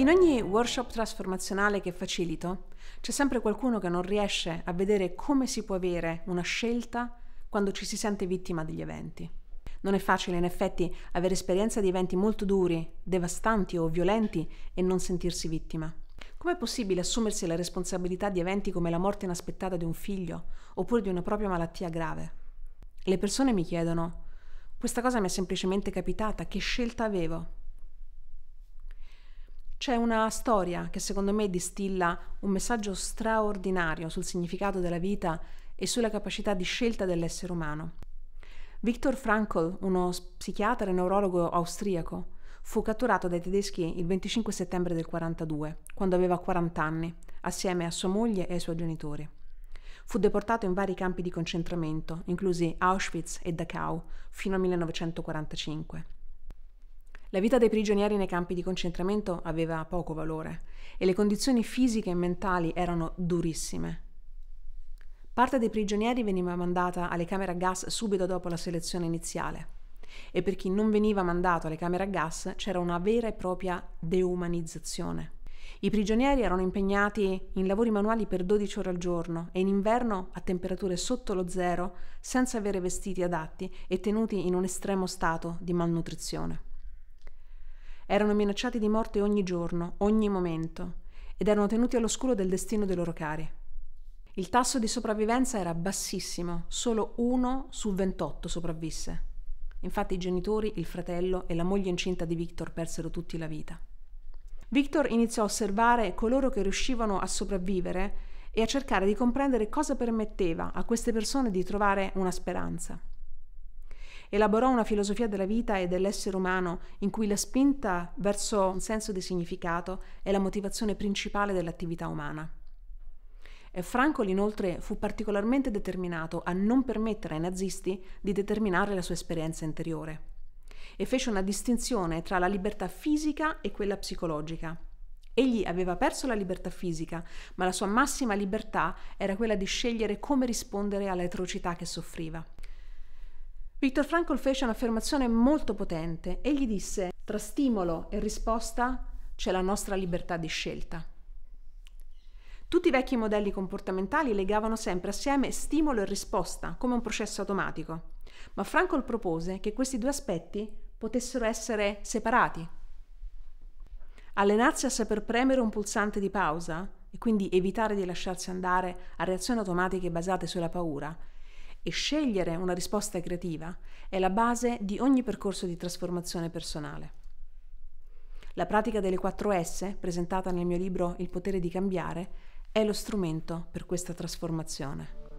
In ogni workshop trasformazionale che facilito c'è sempre qualcuno che non riesce a vedere come si può avere una scelta quando ci si sente vittima degli eventi. Non è facile in effetti avere esperienza di eventi molto duri, devastanti o violenti e non sentirsi vittima. Com'è possibile assumersi la responsabilità di eventi come la morte inaspettata di un figlio oppure di una propria malattia grave? Le persone mi chiedono, questa cosa mi è semplicemente capitata, che scelta avevo? C'è una storia che secondo me distilla un messaggio straordinario sul significato della vita e sulla capacità di scelta dell'essere umano. Viktor Frankl, uno psichiatra e neurologo austriaco, fu catturato dai tedeschi il 25 settembre del 42, quando aveva 40 anni, assieme a sua moglie e ai suoi genitori. Fu deportato in vari campi di concentramento, inclusi Auschwitz e Dachau, fino al 1945. La vita dei prigionieri nei campi di concentramento aveva poco valore e le condizioni fisiche e mentali erano durissime. Parte dei prigionieri veniva mandata alle camere a gas subito dopo la selezione iniziale e per chi non veniva mandato alle camere a gas c'era una vera e propria deumanizzazione. I prigionieri erano impegnati in lavori manuali per 12 ore al giorno e in inverno a temperature sotto lo zero, senza avere vestiti adatti e tenuti in un estremo stato di malnutrizione erano minacciati di morte ogni giorno, ogni momento, ed erano tenuti all'oscuro del destino dei loro cari. Il tasso di sopravvivenza era bassissimo, solo uno su 28 sopravvisse. Infatti i genitori, il fratello e la moglie incinta di Victor persero tutti la vita. Victor iniziò a osservare coloro che riuscivano a sopravvivere e a cercare di comprendere cosa permetteva a queste persone di trovare una speranza. Elaborò una filosofia della vita e dell'essere umano in cui la spinta verso un senso di significato è la motivazione principale dell'attività umana. E Frankl inoltre fu particolarmente determinato a non permettere ai nazisti di determinare la sua esperienza interiore e fece una distinzione tra la libertà fisica e quella psicologica. Egli aveva perso la libertà fisica, ma la sua massima libertà era quella di scegliere come rispondere alle atrocità che soffriva. Viktor Frankl fece un'affermazione molto potente. e gli disse, tra stimolo e risposta c'è la nostra libertà di scelta. Tutti i vecchi modelli comportamentali legavano sempre assieme stimolo e risposta, come un processo automatico, ma Frankl propose che questi due aspetti potessero essere separati. Allenarsi a saper premere un pulsante di pausa, e quindi evitare di lasciarsi andare a reazioni automatiche basate sulla paura, e scegliere una risposta creativa è la base di ogni percorso di trasformazione personale. La pratica delle 4 S, presentata nel mio libro Il potere di cambiare, è lo strumento per questa trasformazione.